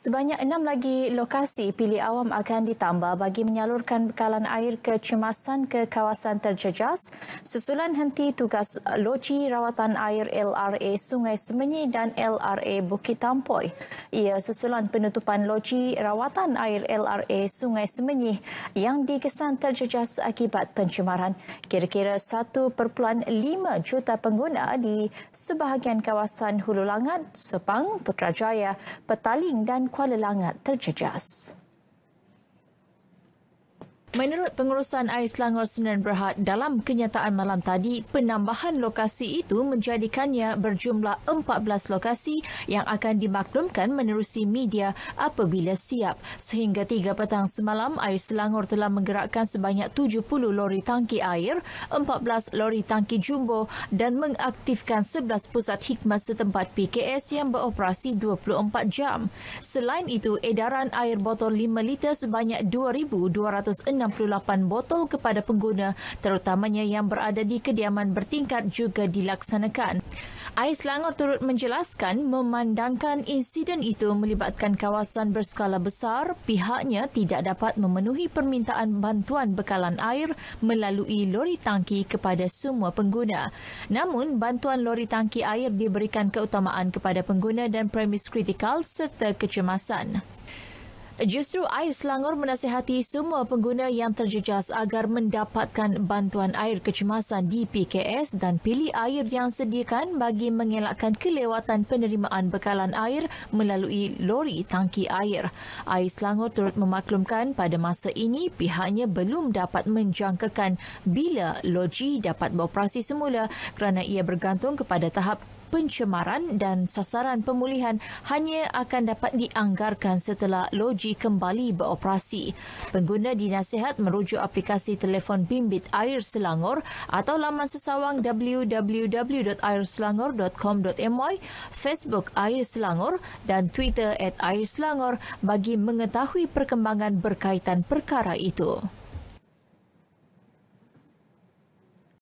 Sebanyak enam lagi lokasi pilih awam akan ditambah bagi menyalurkan bekalan air kecemasan ke kawasan terjejas susulan henti tugas loji rawatan air LRA Sungai Semenyi dan LRA Bukit Tampoi. Ia susulan penutupan loji rawatan air LRA Sungai Semenyi yang dikesan terjejas akibat pencemaran. Kira-kira 1.5 juta pengguna di sebahagian kawasan Hulu Langat, Sepang, Putrajaya, Petaling dan kuala langat terjejas Menurut pengurusan Air Selangor Senen Berhad, dalam kenyataan malam tadi, penambahan lokasi itu menjadikannya berjumlah 14 lokasi yang akan dimaklumkan menerusi media apabila siap. Sehingga tiga petang semalam, Air Selangor telah menggerakkan sebanyak 70 lori tangki air, 14 lori tangki jumbo dan mengaktifkan 11 pusat hikmah setempat PKS yang beroperasi 24 jam. Selain itu, edaran air botol 5 liter sebanyak 2,206 68 botol kepada pengguna terutamanya yang berada di kediaman bertingkat juga dilaksanakan. Ais Langor turut menjelaskan memandangkan insiden itu melibatkan kawasan berskala besar, pihaknya tidak dapat memenuhi permintaan bantuan bekalan air melalui lori tangki kepada semua pengguna. Namun, bantuan lori tangki air diberikan keutamaan kepada pengguna dan premis kritikal serta kecemasan. Justru Air Selangor menasihati semua pengguna yang terjejas agar mendapatkan bantuan air kecemasan di PKS dan pilih air yang sediakan bagi mengelakkan kelewatan penerimaan bekalan air melalui lori tangki air. Air Selangor turut memaklumkan pada masa ini pihaknya belum dapat menjangkakan bila loji dapat beroperasi semula kerana ia bergantung kepada tahap pencemaran dan sasaran pemulihan hanya akan dapat dianggarkan setelah loji kembali beroperasi. Pengguna dinasihat merujuk aplikasi telefon bimbit Air Selangor atau laman sesawang www.airselangor.com.my, Facebook Air Selangor dan Twitter @airselangor bagi mengetahui perkembangan berkaitan perkara itu.